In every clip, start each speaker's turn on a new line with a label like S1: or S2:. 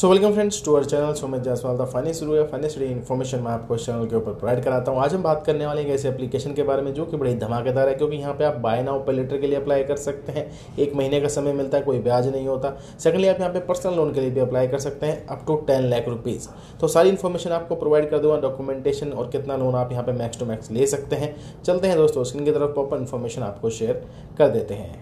S1: so welcome friends to our channel Sumit Jaiswal the finance शुरू है finance study information मैं आपको इस चैनल के ऊपर प्रोवाइड कराता हूँ आज हम बात करने वाले हैं ऐसे एप्लीकेशन के बारे में जो कि बड़ी धमाकेदार है क्योंकि यहाँ पे आप बाय नाउ पे लेटर के लिए अप्लाई कर सकते हैं एक महीने का समय मिलता है कोई ब्याज नहीं होता सेकंडली आप यहाँ पे पर्सनल लोन के लिए भी अप्लाई कर सकते हैं up to ten lakh rupees तो सारी इन्फॉर्मेशन आपको प्रोवाइड कर दूँगा डॉक्यूमेंटेशन और कितना लोन आप यहाँ पर मैक्स टू मैक्स ले सकते हैं चलते हैं दोस्तों स्क्रीन की तरफ प्रॉपर इन्फॉर्मेशन आपको शेयर कर देते हैं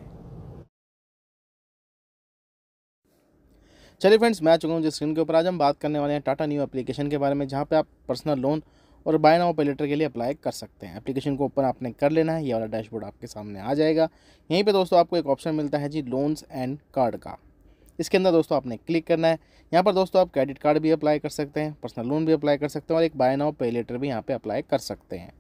S1: चलिए फ्रेंड्स मैं आ चुका हूँ जिस स्क्रीन के ऊपर आज हम बात करने वाले हैं टाटा न्यू एप्लीकेशन के बारे में जहाँ पे आप पर्सनल लोन और बाय नाउ पे लेटर के लिए अप्लाई कर सकते हैं एप्लीकेशन को ओपन आपने कर लेना है ये वाला डैशबोर्ड आपके सामने आ जाएगा यहीं पर दोस्तों आपको एक ऑप्शन मिलता है जी लोन्स एंड कार्ड का इसके अंदर दोस्तों आपने क्लिक करना है यहाँ पर दोस्तों आप क्रेडिट कार्ड भी अप्लाई कर सकते हैं पर्सनल लोन भी अप्लाई कर सकते हैं और एक बाय नाउ पे लेटर भी यहाँ पर अप्लाई कर सकते हैं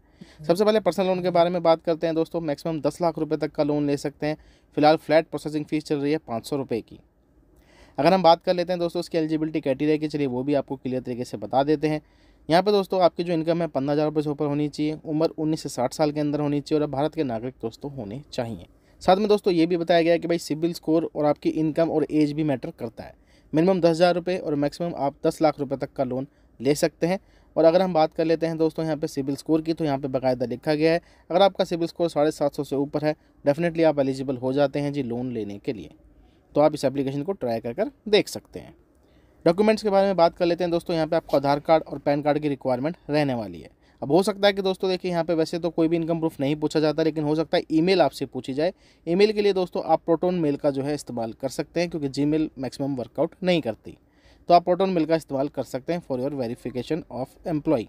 S1: सबसे पहले पर्सनल लोन के बारे में बात करते हैं दोस्तों मैक्सिमम दस लाख रुपए तक का लोन ले सकते हैं फिलहाल फ्लैट प्रोसेसिंग फीस चल रही है पाँच सौ रुपये की अगर हम बात कर लेते हैं दोस्तों उसकी एलिजिबिलिटी क्राइटेरिया की चलिए वो भी आपको क्लियर तरीके से बता देते हैं यहाँ पे दोस्तों आपकी जो इनकम है पंद्रह हज़ार रुपये से ऊपर होनी चाहिए उम्र उन्नीस से साठ साल के अंदर होनी चाहिए और भारत के नागरिक दोस्तों होने चाहिए साथ में दोस्तों ये भी बताया गया कि भाई सिविल स्कोर और आपकी इनकम और एज भी मैटर करता है मिनिमम दस हज़ार रुपये और मैक्सिमम आप दस लाख रुपये तक का लोन ले सकते हैं और अगर हम बात कर लेते हैं दोस्तों यहाँ पे सिविल स्कोर की तो यहाँ पे बकायदा लिखा गया है अगर आपका सिविल स्कोर साढ़े सात सौ से ऊपर है डेफिनेटली आप एलिजिबल हो जाते हैं जी लोन लेने के लिए तो आप इस एप्लीकेशन को ट्राई कर कर देख सकते हैं डॉक्यूमेंट्स के बारे में बात कर लेते हैं दोस्तों यहाँ पे आपको आधार कार्ड और पैन कार्ड की रिक्वायरमेंट रहने वाली है अब हो सकता है कि दोस्तों देखिए यहाँ पे वैसे तो कोई भी इनकम प्रूफ नहीं पूछा जाता लेकिन हो सकता है ईमेल आपसे पूछी जाए ईमेल के लिए दोस्तों आप प्रोटोन मेल का जो है इस्तेमाल कर सकते हैं क्योंकि मेल मैक्सिमम वर्कआउट नहीं करती तो आप प्रोटोन मेल का इस्तेमाल कर सकते हैं for your verification of employee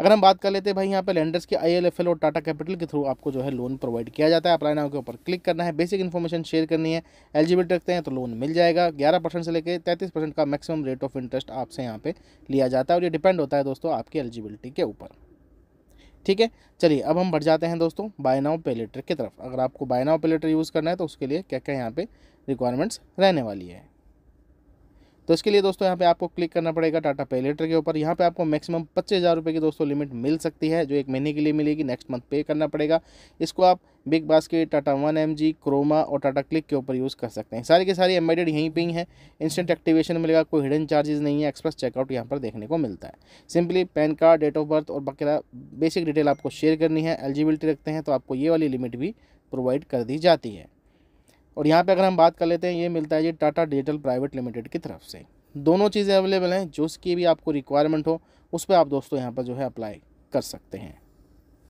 S1: अगर हम बात कर लेते हैं भाई यहाँ पे लेंडर्स के आई और टाटा कैपिटल के थ्रू आपको जो है लोन प्रोवाइड किया जाता है अप्लाई नाउ के ऊपर क्लिक करना है बेसिक इन्फॉर्मेशन शेयर करनी है एलिजिबिलिटी रखते हैं तो लोन मिल जाएगा ग्यारह परसेंट से लेकर तैंतीस परसेंट का मैक्सिमम रेट ऑफ इंटरेस्ट आपसे यहाँ पर लिया जाता है और ये डिपेंड होता है दोस्तों आपकी एलिजिबिलिटी के ऊपर ठीक है चलिए अब हम बढ़ जाते हैं दोस्तों बाय नाव पेलेटर की तरफ अगर आपको बाय नाव पेलेटर यूज़ करना है तो उसके लिए क्या क्या यहाँ पे रिक्वायरमेंट्स रहने वाली है तो इसके लिए दोस्तों यहाँ पे आपको क्लिक करना पड़ेगा टाटा पे लेटर के ऊपर यहाँ पे आपको मैक्सिमम पच्चीस हज़ार रुपये की दोस्तों लिमिट मिल सकती है जो एक महीने के लिए मिलेगी नेक्स्ट मंथ पे करना पड़ेगा इसको आप Big Basket Tata one M G Croma और टाटा क्लिक के ऊपर यूज़ कर सकते हैं सारी के सारी एम्बेडेड यहीं पर ही हैं इंस्टेंट एक्टिवेशन मिलेगा कोई हिडन चार्जेस नहीं है एक्सप्रेस चेकआउट यहाँ पर देखने को मिलता है simply PAN card date of birth और बकरा बेसिक डिटेल आपको शेयर करनी है एलिजिबिलिटी रखते हैं तो आपको ये वाली लिमिट भी प्रोवाइड कर दी जाती है और यहाँ पे अगर हम बात कर लेते हैं ये मिलता है जी टाटा डिजिटल प्राइवेट लिमिटेड की तरफ से दोनों चीज़ें अवेलेबल हैं जो उसकी भी आपको रिक्वायरमेंट हो उस पर आप दोस्तों यहाँ पर जो है अप्लाई कर सकते हैं